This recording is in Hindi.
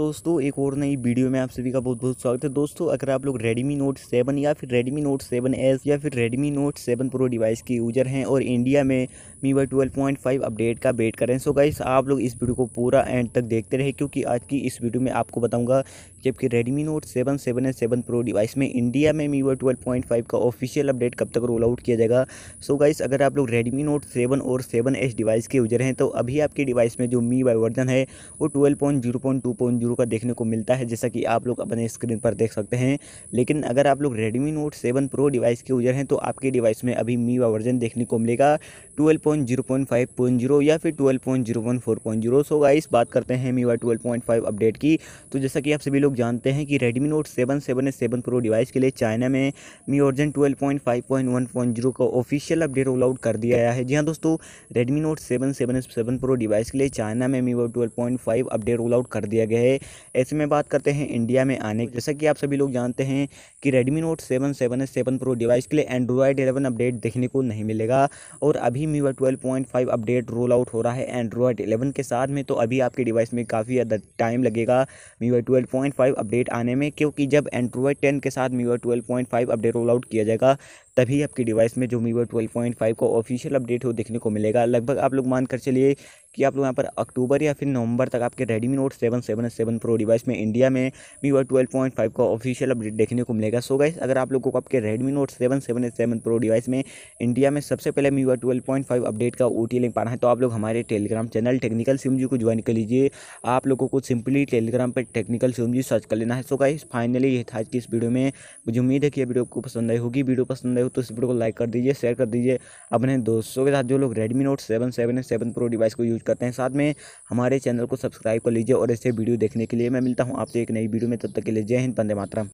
दोस्तों एक और नई वीडियो में आप सभी का बहुत बहुत स्वागत है दोस्तों अगर आप लोग रेडमी नोट सेवन या फिर रेडमी नोट सेवन एस या फिर Redmi Note seven Pro device के यूजर हैं और इंडिया में MIUI twelve point five update का वेट करें सो गाइस आप लोग इस वीडियो को पूरा एंड तक देखते रहे क्योंकि आज की इस वीडियो में आपको बताऊँगा जबकि Redmi Note seven seven S seven Pro device में इंडिया में MIUI twelve point five का ऑफिशियल अपडेट कब तक रोल आउट किया जाएगा सो गाइस अगर आप लोग रेडमी नोट सेवन और सेवन एस डिवाइस के यूजर हैं तो अभी आपके डिवाइस में जो मी वाई वर्जन है वो twelve point zero point two point zero ज़रूर का देखने को मिलता है जैसा कि आप लोग अपने स्क्रीन पर देख सकते हैं लेकिन अगर आप लोग Redmi Note seven Pro device के यूजर हैं तो आपके डिवाइस में अभी मीवा वर्जन देखने को मिलेगा twelve point zero point five point zero या फिर twelve point zero four point zero so guys बात करते हैं MIUI twelve point five update की तो जैसा कि आप सभी लोग जानते हैं कि Redmi Note seven seven A seven Pro device के लिए चाइना में Mi version twelve point five point one point zero का ऑफिशियल अपडेट रोल आउट कर दिया गया है जी हाँ दोस्तों Redmi Note seven seven seven Pro device के लिए चाइना में Mi version twelve point five update roll out कर दिया गया है ऐसे में बात करते हैं इंडिया में आने की जैसा कि आप सभी लोग जानते हैं कि Redmi Note seven seven S seven Pro device के लिए एंड्रॉयड एलेवन अपडेट देखने को नहीं मिलेगा और अभी Mi twelve point five update roll out हो रहा है एंड्रॉयड एलेवन के साथ में तो अभी आपके डिवाइस में काफ़ी ज्यादा टाइम लगेगा Mi twelve point five update आने में क्योंकि जब एंड्रॉयड टेन के साथ Mi twelve point five update roll out किया जाएगा तभी आपकी डिवाइस में जो मीवो ट्वेल्व पॉइंट फाइव का ऑफिशियल अपडेट हो देखने को मिलेगा लगभग आप लोग मान कर चलिए कि आप लोग यहाँ पर अक्टूबर या फिर नवंबर तक आपके Redmi Note seven seven seven Pro device में इंडिया में वीवो ट्वेल्व पॉइंट फाइव का ऑफिशियल अपडेट देखने को मिलेगा सो गाइस अगर आप लोगों को आपके Redmi Note seven seven seven Pro device में इंडिया में सबसे पहले MIUI twelve point five update का ओ टी लिंक पाना है तो आप लोग हमारे Telegram channel Technical Sim G को ज्वाइन कर लीजिए आप लोगों को सिंपली टेलीग्राम पर टेक्निकल सिम जी सर्च कर लेना है सो गाइस फाइनली ये था कि इस वीडियो में मुझे उम्मीद है कि यह वीडियो आपको पसंद आई होगी वीडियो पसंद आई तो इस वीडियो को लाइक कर दीजिए शेयर कर दीजिए अपने दोस्तों के साथ जो लोग रेडमी नोट सेवन सेवन है सेवन प्रो डिवाइस को यूज़ करते हैं साथ में हमारे चैनल को सब्सक्राइब कर लीजिए और ऐसे वीडियो देखने के लिए मैं मिलता हूँ आपसे एक नई वीडियो में तब तक के लिए जय हिंद पंदे मातरम